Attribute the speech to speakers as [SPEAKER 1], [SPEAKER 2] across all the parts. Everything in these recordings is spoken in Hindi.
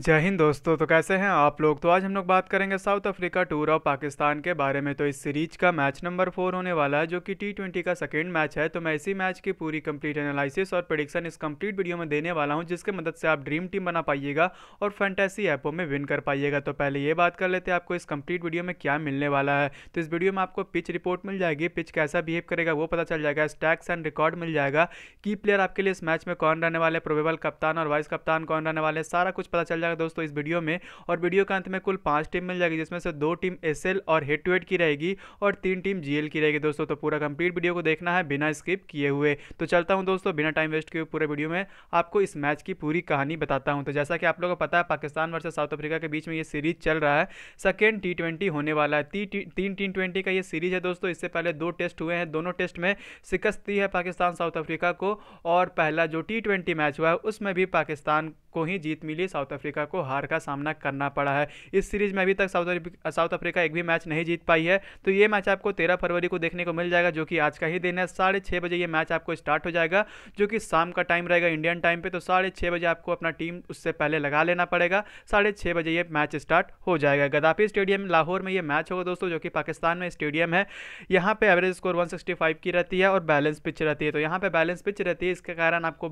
[SPEAKER 1] जय हिंद दोस्तों तो कैसे हैं आप लोग तो आज हम लोग बात करेंगे साउथ अफ्रीका टूर और पाकिस्तान के बारे में तो इस सीरीज का मैच नंबर फोर होने वाला है जो कि टी ट्वेंटी का सेकेंड मैच है तो मैं इसी मैच की पूरी कंप्लीट एनालिसिस और प्रडिक्शन इस कंप्लीट वीडियो में देने वाला हूं जिसके मदद से आप ड्रीम टीम बना पाइएगा और फैंटेसी ऐपों में विन कर पाइएगा तो पहले ये बात कर लेते हैं आपको इस कंप्लीट वीडियो में क्या मिलने वाला है तो इस वीडियो में आपको पिच रिपोर्ट मिल जाएगी पिच कैसा बिहेव करेगा वो पता चल जाएगा स्टैक्स एंड रिकॉर्ड मिल जाएगा की प्लेयर आपके लिए इस मैच में कौन रहने वाले प्रोबेबल कप्तान और वाइस कप्तान कौन रहने वाले सारा कुछ पता चल जाएगा दोस्तों इस वीडियो में और वीडियो के अंत में कुल पांच टीम मिल जाएगी जिसमें से दो टीम एस और हेड टू हेड की रहेगी और तीन टीम जी की रहेगी दोस्तों तो पूरा कंप्लीट वीडियो को देखना है बिना स्किप किए हुए तो चलता हूँ दोस्तों बिना टाइम वेस्ट किए पूरे वीडियो में आपको इस मैच की पूरी कहानी बताता हूँ तो जैसा कि आप लोगों को पता है पाकिस्तान वर्सेज साउथ अफ्रीका के बीच में ये सीरीज चल रहा है सेकेंड टी ट्वेंटी होने वाला है तीन टी ट्वेंटी का यह सीरीज है दोस्तों इससे पहले दो टेस्ट हुए हैं दोनों टेस्ट में शिकस्त दी है पाकिस्तान साउथ अफ्रीका को और पहला जो टी ट्वेंटी मैच हुआ है उसमें भी पाकिस्तान को ही जीत मिली साउथ अफ्रीका को हार का सामना करना पड़ा है इस सीरीज़ में अभी तक साउथ साउथ अफ्रीका एक भी मैच नहीं जीत पाई है तो ये मैच आपको तेरह फरवरी को देखने को मिल जाएगा जो कि आज का ही दिन है साढ़े छः बजे ये मैच आपको स्टार्ट हो जाएगा जो कि शाम का टाइम रहेगा इंडियन टाइम पर तो साढ़े छः बजे आपको अपना टीम उससे पहले लगा लेना पड़ेगा साढ़े छः बजे ये मैच स्टार्ट हो जाएगा गदापी स्टेडियम लाहौर में ये मैच होगा दोस्तों जो कि पाकिस्तान में स्टेडियम है यहाँ पे एवरेज स्कोर 165 की रहती है और बैलेंस पिच रहती है तो यहाँ पे बैलेंस पिच रहती है इसके कारण आपको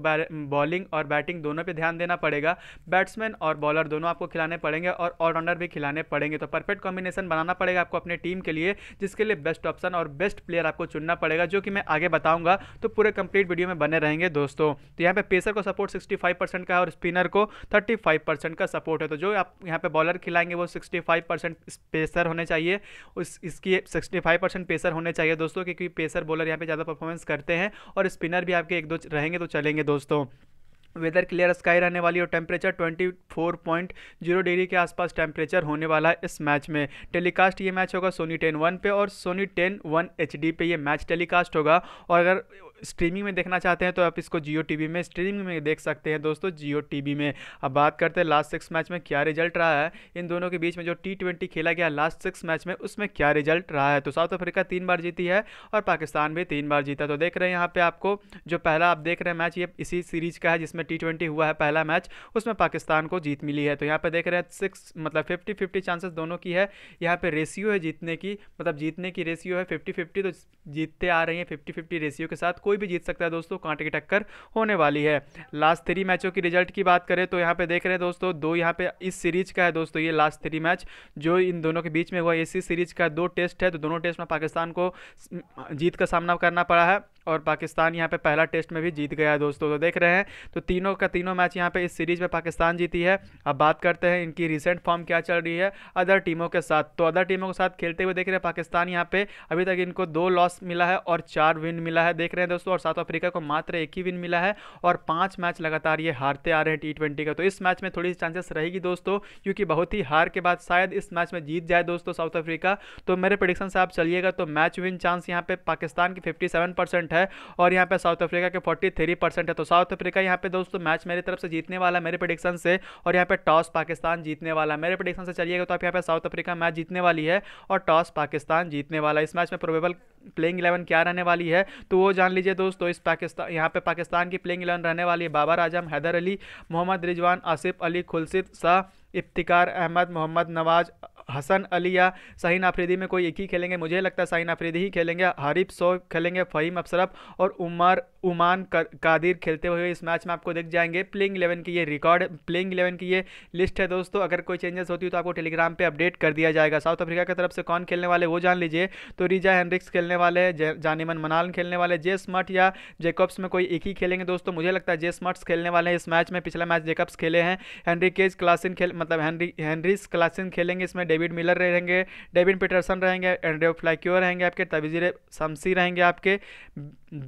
[SPEAKER 1] बॉलिंग और बैटिंग दोनों पे ध्यान देना पड़ेगा पड़ेगा बैट्समैन और बॉलर दोनों आपको खिलाने पड़ेंगे और ऑलराउंडर भी खिलाने पड़ेंगे तो परफेक्ट कॉम्बिनेशन बनाना पड़ेगा आपको अपने टीम के लिए जिसके लिए बेस्ट ऑप्शन और बेस्ट प्लेयर आपको चुनना पड़ेगा जो कि मैं आगे बताऊंगा तो पूरे कंप्लीट वीडियो में बने रहेंगे दोस्तों तो यहाँ पे पेसर को सपोर्ट 65 परसेंट का है और स्पिनर को 35 परसेंट का सपोर्ट है तो जो आप यहाँ पे बॉलर खिलाएंगे वो 65 परसेंट पेसर होने चाहिए उस इसकी 65 परसेंट पेसर होने चाहिए दोस्तों क्योंकि पेसर बॉलर यहाँ पे ज़्यादा परफॉर्मेंस करते हैं और स्पिनर भी आपके एक दो रहेंगे तो चलेंगे दोस्तों वेदर क्लियर स्काई रहने वाली और टेम्परेचर 24.0 डिग्री के आसपास टेम्परेचर होने वाला है इस मैच में टेलीकास्ट ये मैच होगा सोनी टेन वन पे और सोनी टेन वन एच पे ये मैच टेलीकास्ट होगा और अगर स्ट्रीमिंग में देखना चाहते हैं तो आप इसको जियो टी में स्ट्रीमिंग में देख सकते हैं दोस्तों जियो टी में अब बात करते हैं लास्ट सिक्स मैच में क्या रिजल्ट रहा है इन दोनों के बीच में जो टी खेला गया लास्ट सिक्स मैच में उसमें क्या रिजल्ट रहा है तो साउथ अफ्रीका तीन बार जीती है और पाकिस्तान भी तीन बार जीता तो देख रहे हैं यहाँ पर आपको जो पहला आप देख रहे हैं मैच ये इसी सीरीज का है जिसमें टी हुआ है पहला मैच उसमें पाकिस्तान को जीत मिली है तो यहाँ पर देख रहे हैं सिक्स मतलब फिफ्टी फिफ्टी चांसेस दोनों की है यहाँ पर रेशियो है जीतने की मतलब जीतने की रेशियो है फिफ्टी फिफ्टी तो जीतते आ रही है फिफ्टी फिफ्टी रेशियो के साथ कोई कोई भी जीत सकता है दोस्तों कांटे की टक्कर होने वाली है लास्ट थ्री मैचों की रिजल्ट की बात करें तो यहाँ पे देख रहे हैं दोस्तों दो यहाँ पे इस सीरीज का है दोस्तों ये लास्ट थ्री मैच जो इन दोनों के बीच में हुआ इसी सीरीज का दो टेस्ट है तो दोनों टेस्ट में पाकिस्तान को जीत का सामना करना पड़ा है और पाकिस्तान यहाँ पे पहला टेस्ट में भी जीत गया है दोस्तों तो देख रहे हैं तो तीनों का तीनों मैच यहाँ पे इस सीरीज़ में पाकिस्तान जीती है अब बात करते हैं इनकी रिसेंट फॉर्म क्या चल रही है अदर टीमों के साथ तो अदर टीमों के साथ खेलते हुए देख रहे हैं पाकिस्तान यहाँ पे अभी तक इनको दो लॉस मिला है और चार विन मिला है देख रहे हैं दोस्तों और साउथ अफ्रीका को मात्र एक ही विन मिला है और पाँच मैच लगातार ये हारते आ रहे हैं टी का तो इस मैच में थोड़ी सी चांसेस रहेगी दोस्तों क्योंकि बहुत ही हार के बाद शायद इस मैच में जीत जाए दोस्तों साउथ अफ्रीका तो मेरे प्रडिक्शन से आप चलिएगा तो मैच विन चांस यहाँ पे पाकिस्तान की फिफ्टी परसेंट परसेंट है और यहाँ पे साउथ अफ्रीका के फोर्टी थ्री परसेंट है तो साउथ अफ्रीका यहाँ पे दोस्तों मैच मेरी तरफ से जीतने वाला है मेरे प्रडिक्शन से और यहाँ पे टॉस पाकिस्तान जीतने वाला है मेरे प्रडिक्शन से चलिएगा तो आप यहाँ पे साउथ अफ्रीका मैच जीतने वाली है और टॉस पाकिस्तान जीतने वाला है इस मैच में प्रोबेबल प्लेइंग इलेवन क्या रहने वाली है तो वो जान लीजिए दोस्तों इस पाकिस्तान यहाँ पे पाकिस्तान की प्लेइंग इलेवन रहने वाली है बाबर आजम हैदर अली मोहम्मद रिजवान आसिफ अली खुलसिद शाह इफ्तिकार अहमद मोहम्मद नवाज हसन अली या शाहीन आफरीदी में कोई एक ही खेलेंगे मुझे लगता है शाहीन आफरीदी ही खेलेंगे हरीफ सो खेलेंगे फ़हीम अफसरफ और उमर उमान कादिर खेलते हुए इस मैच में आपको दिख जाएंगे प्लेइंग इलेवन की ये रिकॉर्ड प्लेइंग इलेवन की ये लिस्ट है दोस्तों अगर कोई चेंजेस होती है तो आपको टेलीग्राम पर अपडेट कर दिया जाएगा साउथ अफ्रीका की तरफ से कौन खेलने वाले वो जान लीजिए तो रिजा हैंड्रिक्स खेलने वाले जानीमन मनाल खेलने वाले जे मट या जेकब्स में कोई एक ही खेलेंगे दोस्तों मुझे लगता है जे मट्स खेलने वाले हैं इस मैच में पिछला मैच जेकब्स खेले हैं हेनरी केज क्लासिन खेल मतलब हेनरी क्लासिन खेलेंगे इसमें डेविड मिलर रहेंगे डेविन पीटरसन रहेंगे एंड्रे फ्लैक्योर रहेंगे आपके तबीज़र शमसी रहेंगे आपके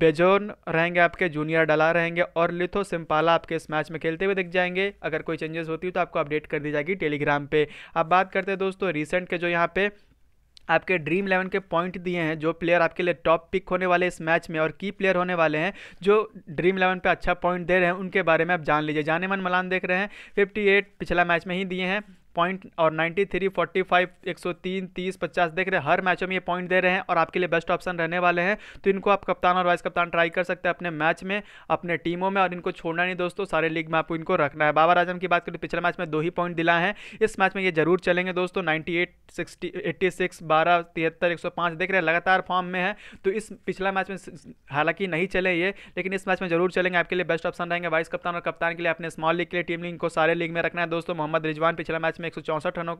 [SPEAKER 1] बेजोन रहेंगे आपके जूनियर डला रहेंगे और लिथो सिम्पाला आपके इस मैच में खेलते हुए दिख जाएंगे अगर कोई चेंजेस होती है तो आपको अपडेट कर दी जाएगी टेलीग्राम पर अब बात करते हैं दोस्तों रिसेंट के जो यहाँ पे आपके ड्रीम इलेवन के पॉइंट दिए हैं जो प्लेयर आपके लिए टॉप पिक होने वाले इस मैच में और की प्लेयर होने वाले हैं जो ड्रीम इलेवन पे अच्छा पॉइंट दे रहे हैं उनके बारे में आप जान लीजिए जाने मन मलान देख रहे हैं 58 पिछला मैच में ही दिए हैं पॉइंट और 93, 45, 103, 30, 50 देख रहे हैं हर मैचों में ये पॉइंट दे रहे हैं और आपके लिए बेस्ट ऑप्शन रहने वाले हैं तो इनको आप कप्तान और वाइस कप्तान ट्राई कर सकते हैं अपने मैच में अपने टीमों में और इनको छोड़ना नहीं दोस्तों सारे लीग में आपको इनको रखना है बाबर आजम की बात करें पिछले मैच में दो ही पॉइंट दिला है इस मैच में ये जरूर चलेंगे दोस्तों ninety eight sixty eighty six बारह तिहत्तर एक सौ पाँच देख रहे हैं लगातार फॉर्म में है तो इस पिछला मैच में हालांकि नहीं चले ये लेकिन इस मैच में जरूर चलेंगे आपके लिए बेस्ट ऑप्शन रहेंगे वाइस कप्तान और कप्तान के लिए अपने स्मॉल लीग के लिए टीम लिंग को सारे लीग में रखना है दोस्तों मोहम्मद रिजवान पिछला मैच में एक रनों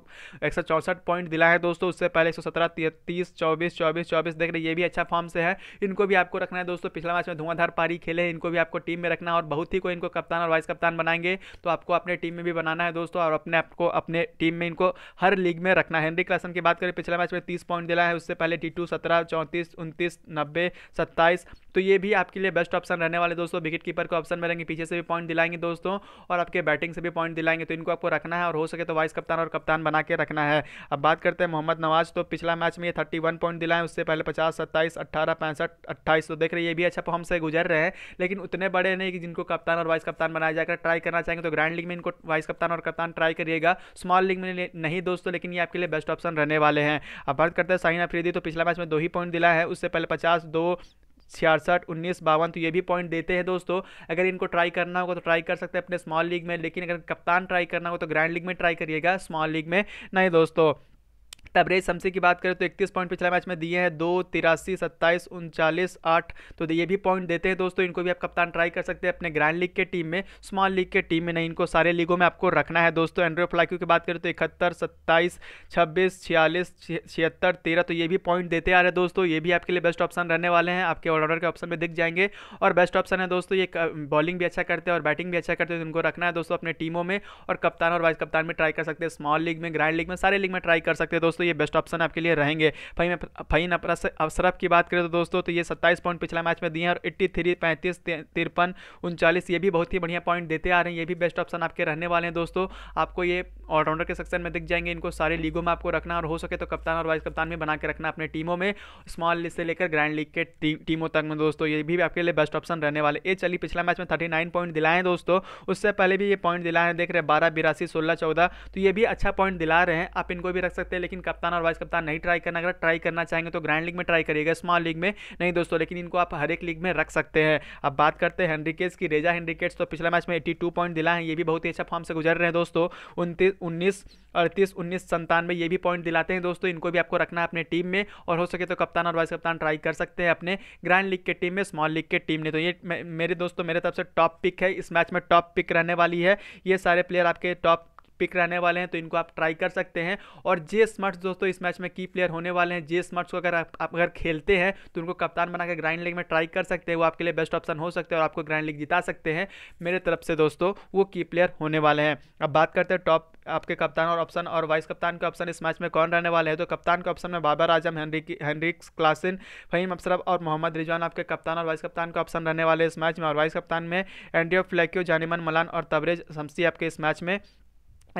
[SPEAKER 1] एक पॉइंट दिला है दोस्तों उससे पहले एक सौ सत्रह तीस चौबीस देख रहे ये भी अच्छा फॉर्म से है इनको भी आपको रखना है दोस्तों पिछला मैच में धुआंधार पारी खेले इनको भी आपको टीम में रखना और बहुत ही को इनको कप्तान और वाइस कप्तान बनाएंगे तो आपको अपने टीम में भी बनाना है दोस्तों और अपने आपको अपने टीम में इनको हर लीग में रखना है हेनरी क्लासन की बात करें पिछले मैच में तीस पॉइंट दिला है उससे पहले टी टू सत्रह चौंतीस उनतीस नब्बे सत्ताईस तो ये भी आपके लिए बेस्ट ऑप्शन रहने वाले दोस्तों विकेट कीपर को ऑप्शन में रहेंगे पीछे से भी पॉइंट दिलाएंगे दोस्तों और आपके बैटिंग से भी पॉइंट दिलाएंगे तो इनको आपको रखना है और हो सके तो वाइस कप्तान और कप्तान बना के रखना है अब बात करते हैं मोहम्मद नवाज तो पिछला मैच में ये थर्टी वन पॉइंट दिलाएं उससे पहले पचास सत्ताईस अट्ठारह पैंसठ अट्ठाईस तो देख रहे ये भी अच्छा फॉर्म से गुजर रहे हैं लेकिन उतने बड़े नहीं कि जिनको कप्तान और वाइस कप्तान बनाया जाकर ट्राई करना चाहेंगे तो ग्रैंड लीग में इनको वाइस कप्तान और कप्तान ट्राई करिएगा स्मॉल लीग में नहीं दोस्तों लेकिन ये आपके लिए बेस्ट ऑप्शन रहने वाले हैं अब बात करते हैं साइना फ्रीदी तो पिछला मैच में दो ही पॉइंट दिला है उससे पहले पचास दो छियासठ उन्नीस बावन तो ये भी पॉइंट देते हैं दोस्तों अगर इनको ट्राई करना होगा तो ट्राई कर सकते हैं अपने स्मॉल लीग में लेकिन अगर कप्तान ट्राई करना होगा तो ग्रैंड लीग में ट्राई करिएगा स्मॉल लीग में नहीं दोस्तों तबरेज शमसी की बात करें तो इकतीस पॉइंट पिछले मैच में दिए हैं दो तिरासी सत्ताईस उनचालीस आठ तो ये भी पॉइंट देते हैं दोस्तों इनको भी आप कप्तान ट्राई कर सकते हैं अपने ग्रैंड लीग के टीम में स्मॉल लीग के टीम में नहीं इनको सारे लीगों में आपको रखना है दोस्तों एंड्रो फ्लाक्यू की बात करें तो इकहत्तर सत्ताईस छब्बीस छियालीस छिहत्तर तेरह तो ये भी पॉइंट देते आ रहे हैं दोस्तों ये भी आपके लिए बेस्ट ऑप्शन रहने वाले हैं आपके ऑलराउंडर के ऑप्शन में दिख जाएंगे और बेस्ट ऑप्शन है दोस्तों ये बॉलिंग भी अच्छा करते हैं और बैटिंग भी अच्छा करते हैं तो इनको रखना है दोस्तों अपने टीमों में और कप्तान और वाइस कप्तान में ट्राई कर सकते हैं स्मॉल लीग में ग्रैंड लीग में सारे लीग में ट्राई कर सकते हैं दोस्तों दोस्तों ये बेस्ट ऑप्शन आपके लिए रहेंगे फहीम फहीन अशरफ की बात करें तो दोस्तों तो ये सत्ताईस पॉइंट पिछला मैच में दिए हैं और एट्टी थ्री पैंतीस तिरपन उनचालीस ये भी बहुत ही बढ़िया पॉइंट देते आ रहे हैं ये भी बेस्ट ऑप्शन आपके रहने वाले हैं दोस्तों आपको ये ऑलराउंडर के सेक्शन में दिख जाएंगे इनको सारे लीगों में आपको रखना और हो सके तो कप्तान और वाइस कप्तान में बना के रखना अपने टीमों में स्मॉल लीग से लेकर ग्रैंड लीग के टीमों तक में दोस्तों ये भी आपके लिए बेस्ट ऑप्शन रहने वाले ये चलिए पिछला मैच में थर्टी नाइन पॉइंट दिलाए हैं दोस्तों उससे पहले भी ये पॉइंट दिलाए हैं देख रहे हैं बारह बिरासी सोलह चौदह तो ये भी अच्छा पॉइंट दिला रहे हैं आप इनको भी रख सकते हैं लेकिन कप्तान और वाइस कप्तान नहीं ट्राई करना अगर ट्राई करना चाहेंगे तो ग्रैंड लीग में ट्राई करिएगा स्मॉल लीग में नहीं दोस्तों लेकिन इनको आप हर एक लीग में रख सकते हैं अब बात करते हैं हेनरिकेट्स की रेजा हेनरिकेट्स तो पिछले मैच में एट्टी टू पॉइंट दिला है ये भी बहुत ही अच्छा फॉर्म से गुजर रहे हैं दोस्तों उनतीस उन्नीस अड़तीस उन्नीस संतानवे ये भी पॉइंट दिलाते हैं दोस्तों इनको भी आपको रखना है अपने टीम में और हो सके तो कप्तान और वाइस कप्तान ट्राई कर सकते हैं अपने ग्रैंड लीग के टीम में स्मॉल लीग के टीम ने तो ये मेरे दोस्तों मेरे तरफ से टॉप पिक है इस मैच में टॉप पिक रहने वाली है ये सारे प्लेयर आपके टॉप पिक रहने वाले हैं तो इनको आप ट्राई कर सकते हैं और जे स्मर्ट्स दोस्तों इस मैच में की प्लेयर होने वाले हैं जे स्मर्ट्स को अगर आप, अगर खेलते हैं तो उनको कप्तान बनाकर ग्राइंड लीग में ट्राई कर सकते हैं वो आपके लिए बेस्ट ऑप्शन हो सकते हैं और आपको ग्राइंड लीग जिता सकते हैं मेरे तरफ से दोस्तों वो की प्लेयर होने वाले हैं अब बात करते हैं टॉप आपके कप्तान और ऑप्शन और वाइस कप्तान के ऑप्शन इस मैच में कौन रहने वाले हैं तो कप्तान के ऑप्शन में बाबर आजम हेनरिक क्लासिन फहीम अफसरफ और मोहम्मद रिजवान आपके कप्तान और वाइस कप्तान के ऑप्शन रहने वाले इस मैच में और वाइस कप्तान में एंड्रियो फ्लैक्यो जानिमन मलान और तबरेज शमसी आपके इस मैच में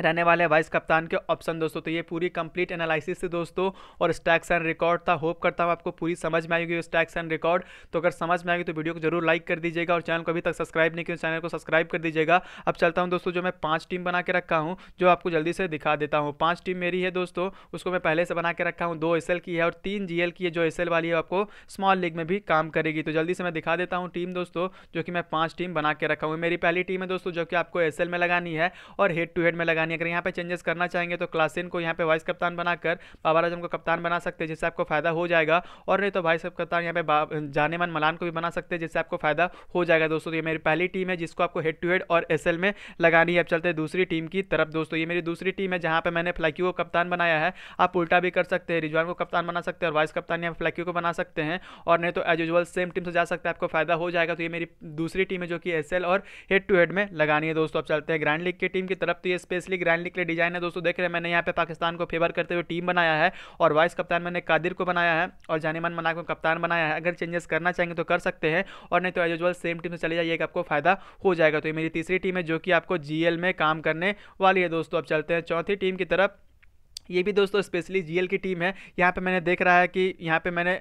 [SPEAKER 1] रहने वाले वाइस कप्तान के ऑप्शन दोस्तों तो ये पूरी कंप्लीट एनालिसिस थी दोस्तों और स्टैक्स एंड रिकॉर्ड था होप करता हूँ आपको पूरी समझ में आएगी स्टैक्स एंड रिकॉर्ड तो अगर समझ में आएगी तो वीडियो को जरूर लाइक कर दीजिएगा और चैनल को अभी तक सब्सक्राइब नहीं किया चैनल को सब्सक्राइब कर दीजिएगा अब चलता हूँ दोस्तों जो मैं पाँच टीम बना के रखा हूँ जो आपको जल्दी से दिखा देता हूँ पाँच टीम मेरी है दोस्तों उसको मैं पहले से बना के रखा हूँ दो एस की है और तीन जी की है जो एस वाली है आपको स्मॉल लीग में भी काम करेगी तो जल्दी से मैं दिखा देता हूँ टीम दोस्तों जो कि मैं पाँच टीम बना के रखा हूँ मेरी पहली टीम है दोस्तों जो कि आपको एस में लगानी है और हेड टू हेड में लगानी यानी अगर यहाँ पे चेंजेस करना चाहेंगे तो क्लासिन को यहाँ पे वाइस कप्तान बनाकर बाबर आजम को कप्तान बना सकते हैं जिससे आपको फायदा हो जाएगा और नहीं तो वाइस कप्तान यहाँ पे जाने मन मलान को भी बना सकते हैं जिससे आपको फायदा हो जाएगा दोस्तों तो ये मेरी पहली टीम है जिसको आपको हेड टू हेड और एस में लगानी है अब चलते हैं दूसरी टीम की तरफ दोस्तों ये मेरी दूसरी टीम है जहाँ पर मैंने फ्लैक्यू को कप्तान बनाया है आप उल्टा भी कर सकते हैं रिजवान को कप्तान बना सकते हैं और वाइस कप्तान यहाँ फ्लैक्यू को बना सकते हैं और नहीं तो एज यूजल सेम टीम से जा सकते हैं आपको फायदा हो जाएगा तो ये मेरी दूसरी टीम है जो कि एस और हेड टू हेड में लगानी है दोस्तों अब चलते हैं ग्रैंड लीग की टीम की तरफ तो ये स्पेशली लीग रैंड लीग के लिए डिजाइन है दोस्तों देख रहे हैं मैंने यहाँ पे पाकिस्तान को फेवर करते हुए टीम बनाया है और वाइस कप्तान मैंने कादिर को बनाया है और जानेमान मना को कप्तान बनाया है अगर चेंजेस करना चाहेंगे तो कर सकते हैं और नहीं तो एज यूजल सेम टीम से चले जाइए आपको फायदा हो जाएगा तो ये मेरी तीसरी टीम है जो कि आपको जी में काम करने वाली है दोस्तों अब चलते हैं चौथी टीम की तरफ ये भी दोस्तों स्पेशली जीएल की टीम है यहाँ पे मैंने देख रहा है कि यहाँ पे मैंने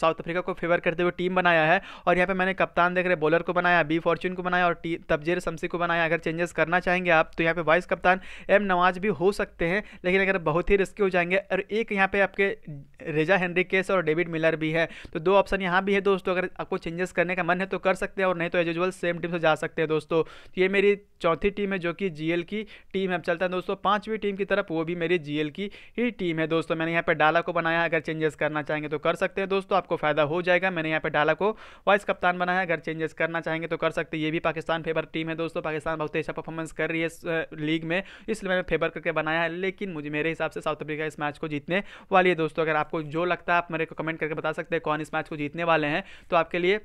[SPEAKER 1] साउथ अफ्रीका को फेवर करते हुए टीम बनाया है और यहाँ पे मैंने कप्तान देख रहे बॉलर को बनाया बी फॉर्चून को बनाया और तबजेर शमसी को बनाया अगर चेंजेस करना चाहेंगे आप तो यहाँ पे वाइस कप्तान एम नवाज भी हो सकते हैं लेकिन अगर बहुत ही रिस्की हो जाएंगे और एक यहाँ पे आपके रेजा केस और डेविड मिलर भी है तो दो ऑप्शन यहाँ भी है दोस्तों अगर आपको चेंजेस करने का मन है तो कर सकते हैं और नहीं तो एज यूजल सेम टीम से जा सकते हैं दोस्तों तो ये मेरी चौथी टीम है जो कि जी की टीम है अब चलता है दोस्तों पाँचवीं टीम की तरफ वो भी मेरी जी की ही टीम है दोस्तों मैंने यहाँ पर डाला को बनाया अगर चेंजेस करना चाहेंगे तो कर सकते हैं दोस्तों दोस्तों आपको फायदा हो जाएगा मैंने यहाँ पे डाला को वाइस कप्तान बनाया अगर चेंजेस करना चाहेंगे तो कर सकते ये भी पाकिस्तान फेवर टीम है दोस्तों पाकिस्तान बहुत अच्छा परफॉर्मेंस कर रही है इस लीग में इसलिए मैंने फेवर करके बनाया है लेकिन मुझे मेरे हिसाब से साउथ अफ्रीका इस मैच को जीतने वाली है दोस्तों अगर आपको जो लगता है आप मेरे को कमेंट करके बता सकते हैं कौन इस मैच को जीतने वाले हैं तो आपके लिए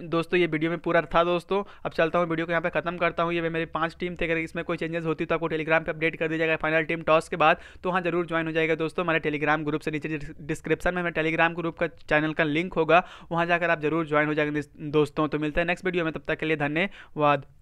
[SPEAKER 1] दोस्तों ये वीडियो में पूरा था दोस्तों अब चलता हूँ वीडियो को यहाँ पे खत्म करता हूँ ये मेरी पांच टीम थे अगर इसमें कोई चेंजेस होती तो आपको टेलीग्राम पे अपडेट कर दिया जाएगा फाइनल टीम टॉस के बाद तो वहाँ जरूर ज्वाइन हो जाएगा दोस्तों हमारे टेलीग्राम ग्रुप से नीचे डिस्क्रिप्शन में हमारे टेलीग्राम ग्रुप का चैनल का लिंक होगा वहाँ जाकर आप जरूर ज्वाइन हो जाएंगे दोस्तों तो मिलता है नेक्स्ट वीडियो में तब तक के लिए धन्यवाद